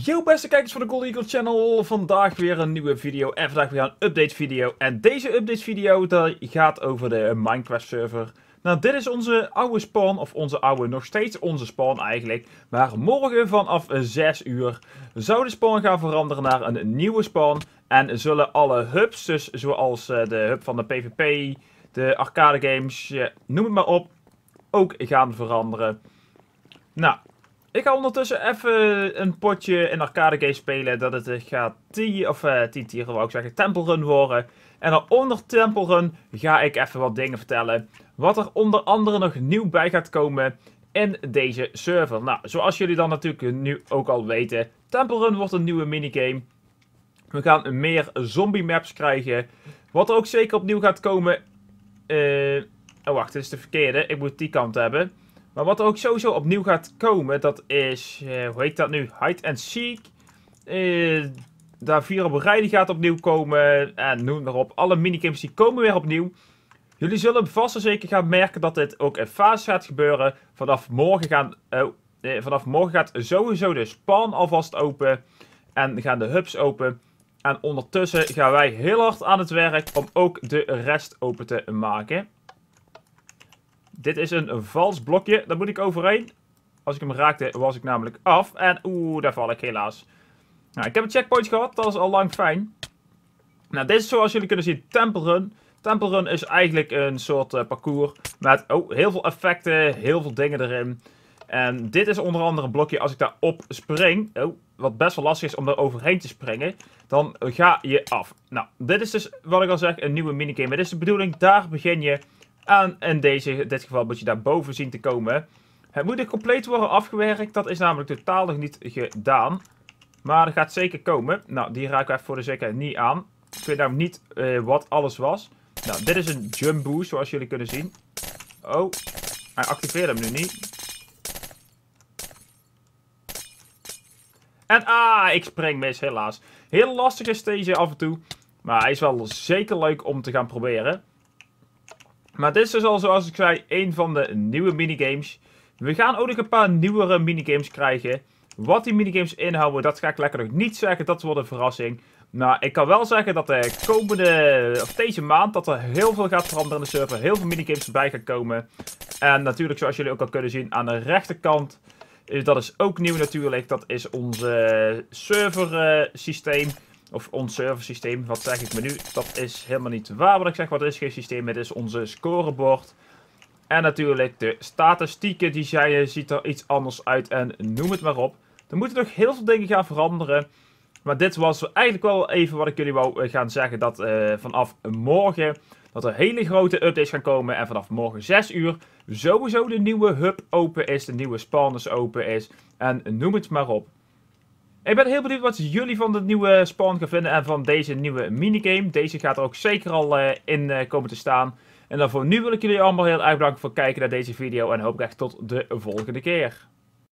Yo beste kijkers van de Gold Eagle Channel, vandaag weer een nieuwe video en vandaag weer een update video. En deze update video gaat over de Minecraft server. Nou dit is onze oude spawn, of onze oude, nog steeds onze spawn eigenlijk. Maar morgen vanaf 6 uur zou de spawn gaan veranderen naar een nieuwe spawn. En zullen alle hubs, dus zoals eh, de hub van de PvP, de arcade games, eh, noem het maar op, ook gaan veranderen. Nou, ik ga ondertussen even een potje in arcade game spelen. Dat het eh, gaat 10 of uh, eh, 10 tieren, wou ik zeggen, Temple Run worden. En dan onder Temple Run ga ik even wat dingen vertellen. Wat er onder andere nog nieuw bij gaat komen in deze server. Nou, zoals jullie dan natuurlijk nu ook al weten. Temple Run wordt een nieuwe minigame. We gaan meer zombie maps krijgen. Wat er ook zeker opnieuw gaat komen... Eh, oh wacht, dit is de verkeerde. Ik moet die kant hebben. Maar wat er ook sowieso opnieuw gaat komen, dat is, eh, hoe heet dat nu? Hide and Seek. Eh, daar vier op rijden gaat opnieuw komen. En noem maar op, alle minigames die komen weer opnieuw. Jullie zullen vast en zeker gaan merken dat dit ook in fase gaat gebeuren. Vanaf morgen, gaan, eh, vanaf morgen gaat sowieso de span alvast open. En gaan de hubs open. En ondertussen gaan wij heel hard aan het werk om ook de rest open te maken. Dit is een vals blokje. Daar moet ik overheen. Als ik hem raakte, was ik namelijk af. En oeh, daar val ik helaas. Nou, ik heb een checkpoint gehad. Dat is al lang fijn. Nou, dit is zoals jullie kunnen zien Temple Run. Temple Run is eigenlijk een soort eh, parcours met oh, heel veel effecten, heel veel dingen erin. En dit is onder andere een blokje, als ik daarop spring, oh, wat best wel lastig is om daar overheen te springen, dan ga je af. Nou, dit is dus, wat ik al zeg, een nieuwe minigame. Dit is de bedoeling, daar begin je en deze, in dit geval moet je daarboven zien te komen. Het moet er compleet worden afgewerkt. Dat is namelijk totaal nog niet gedaan. Maar dat gaat zeker komen. Nou, die raken we even voor de zekerheid niet aan. Ik weet namelijk niet eh, wat alles was. Nou, dit is een jump boost, zoals jullie kunnen zien. Oh, hij activeert hem nu niet. En ah, ik spring mis, helaas. Heel lastig is deze af en toe. Maar hij is wel zeker leuk om te gaan proberen. Maar dit is dus al, zoals ik zei, een van de nieuwe minigames. We gaan ook nog een paar nieuwere minigames krijgen. Wat die minigames inhouden, dat ga ik lekker nog niet zeggen. Dat wordt een verrassing. Maar nou, ik kan wel zeggen dat de komende, of deze maand, dat er heel veel gaat veranderen in de server. Heel veel minigames erbij gaan komen. En natuurlijk, zoals jullie ook al kunnen zien, aan de rechterkant, eh, dat is ook nieuw natuurlijk. Dat is onze server systeem. Of ons serversysteem, wat zeg ik me nu? Dat is helemaal niet waar wat ik zeg, wat is geen systeem. Het is onze scorebord. En natuurlijk de statistieken die zeiden, eh, ziet er iets anders uit en noem het maar op. Er moeten nog heel veel dingen gaan veranderen. Maar dit was eigenlijk wel even wat ik jullie wou eh, gaan zeggen. Dat eh, vanaf morgen dat er hele grote updates gaan komen. En vanaf morgen 6 uur sowieso de nieuwe hub open is. De nieuwe spawners open is. En noem het maar op. Ik ben heel benieuwd wat jullie van de nieuwe Spawn gaan vinden en van deze nieuwe minigame. Deze gaat er ook zeker al eh, in eh, komen te staan. En dan voor nu wil ik jullie allemaal heel erg bedanken voor het kijken naar deze video en hoop ik echt tot de volgende keer.